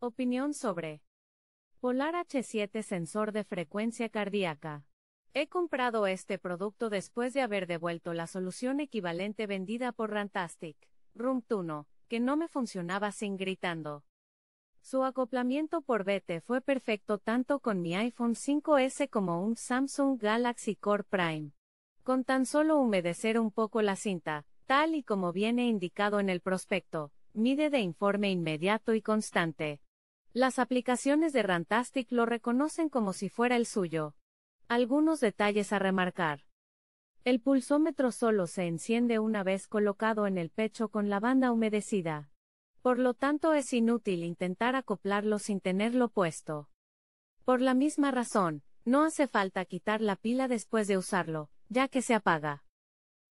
Opinión sobre Polar H7 sensor de frecuencia cardíaca. He comprado este producto después de haber devuelto la solución equivalente vendida por Rantastic, Room que no me funcionaba sin gritando. Su acoplamiento por BT fue perfecto tanto con mi iPhone 5S como un Samsung Galaxy Core Prime. Con tan solo humedecer un poco la cinta, tal y como viene indicado en el prospecto, mide de informe inmediato y constante. Las aplicaciones de Rantastic lo reconocen como si fuera el suyo. Algunos detalles a remarcar. El pulsómetro solo se enciende una vez colocado en el pecho con la banda humedecida. Por lo tanto es inútil intentar acoplarlo sin tenerlo puesto. Por la misma razón, no hace falta quitar la pila después de usarlo, ya que se apaga.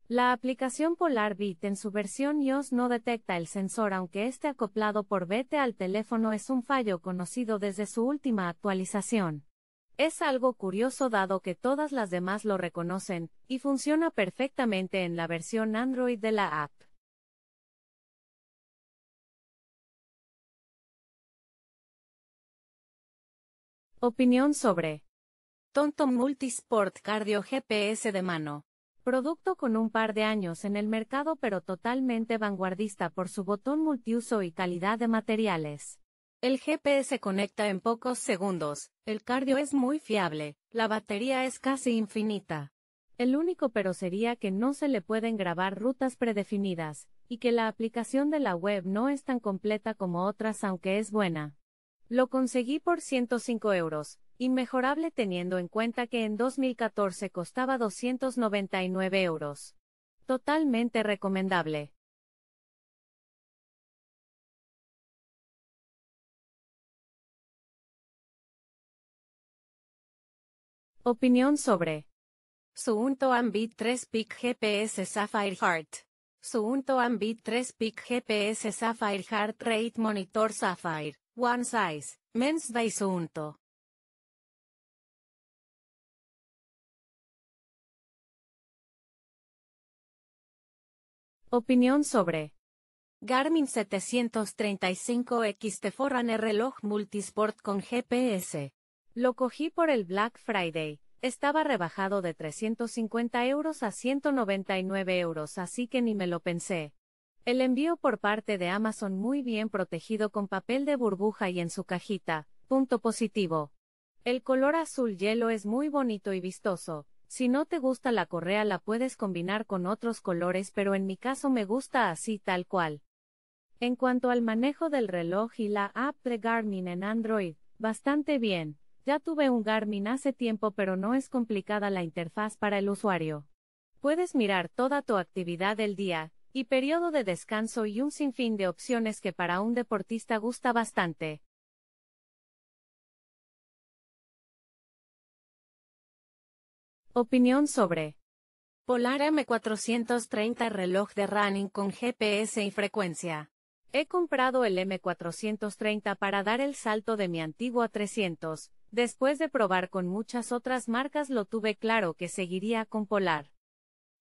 La aplicación PolarBit en su versión iOS no detecta el sensor aunque este acoplado por BT al teléfono es un fallo conocido desde su última actualización. Es algo curioso dado que todas las demás lo reconocen, y funciona perfectamente en la versión Android de la app. Opinión sobre Tonto Multisport Cardio GPS de mano. Producto con un par de años en el mercado pero totalmente vanguardista por su botón multiuso y calidad de materiales. El GPS conecta en pocos segundos, el cardio es muy fiable, la batería es casi infinita. El único pero sería que no se le pueden grabar rutas predefinidas, y que la aplicación de la web no es tan completa como otras aunque es buena. Lo conseguí por 105 euros, inmejorable teniendo en cuenta que en 2014 costaba 299 euros. Totalmente recomendable. Opinión sobre Suunto Ambit 3 Peak GPS Sapphire Heart Suunto Ambit 3 Peak GPS Sapphire Heart Rate Monitor Sapphire, One Size, Mens Day Suunto. Opinión sobre Garmin 735X Forerunner reloj multisport con GPS. Lo cogí por el Black Friday estaba rebajado de 350 euros a 199 euros, así que ni me lo pensé. El envío por parte de Amazon muy bien protegido con papel de burbuja y en su cajita, punto positivo. El color azul hielo es muy bonito y vistoso, si no te gusta la correa la puedes combinar con otros colores pero en mi caso me gusta así tal cual. En cuanto al manejo del reloj y la app de Garmin en Android, bastante bien. Ya tuve un Garmin hace tiempo pero no es complicada la interfaz para el usuario. Puedes mirar toda tu actividad del día, y periodo de descanso y un sinfín de opciones que para un deportista gusta bastante. Opinión sobre Polar M430 reloj de running con GPS y frecuencia. He comprado el M430 para dar el salto de mi antiguo 300, Después de probar con muchas otras marcas lo tuve claro que seguiría con Polar.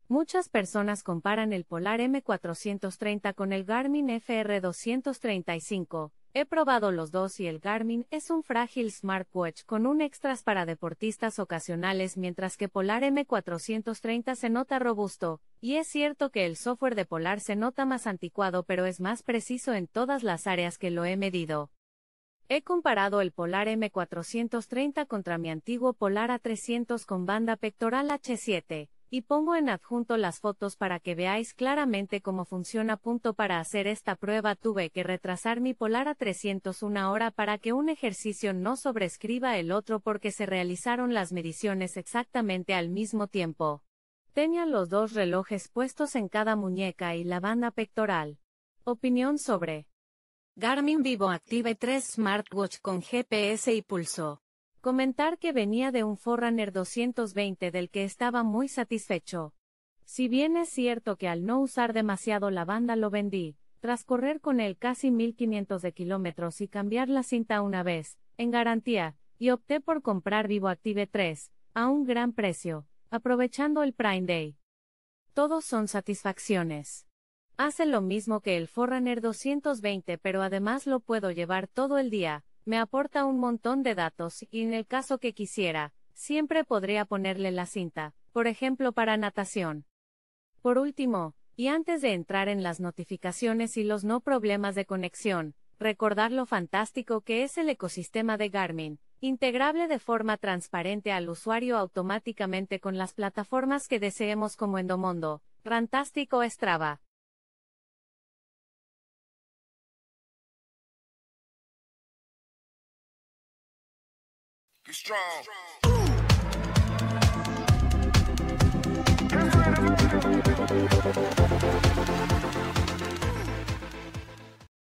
Muchas personas comparan el Polar M430 con el Garmin FR235. He probado los dos y el Garmin es un frágil smartwatch con un extras para deportistas ocasionales mientras que Polar M430 se nota robusto, y es cierto que el software de Polar se nota más anticuado pero es más preciso en todas las áreas que lo he medido. He comparado el Polar M430 contra mi antiguo Polar A300 con banda pectoral H7, y pongo en adjunto las fotos para que veáis claramente cómo funciona. Punto para hacer esta prueba tuve que retrasar mi Polar A300 una hora para que un ejercicio no sobrescriba el otro porque se realizaron las mediciones exactamente al mismo tiempo. Tenía los dos relojes puestos en cada muñeca y la banda pectoral. Opinión sobre Garmin Vivo Active 3 Smartwatch con GPS y pulso. Comentar que venía de un Forerunner 220 del que estaba muy satisfecho. Si bien es cierto que al no usar demasiado la banda lo vendí, tras correr con él casi 1500 de kilómetros y cambiar la cinta una vez, en garantía, y opté por comprar Vivo Active 3, a un gran precio, aprovechando el Prime Day. Todos son satisfacciones. Hace lo mismo que el Forerunner 220 pero además lo puedo llevar todo el día, me aporta un montón de datos y en el caso que quisiera, siempre podría ponerle la cinta, por ejemplo para natación. Por último, y antes de entrar en las notificaciones y los no problemas de conexión, recordar lo fantástico que es el ecosistema de Garmin, integrable de forma transparente al usuario automáticamente con las plataformas que deseemos como Endomondo, Rantastic o Strava. strong. Ooh.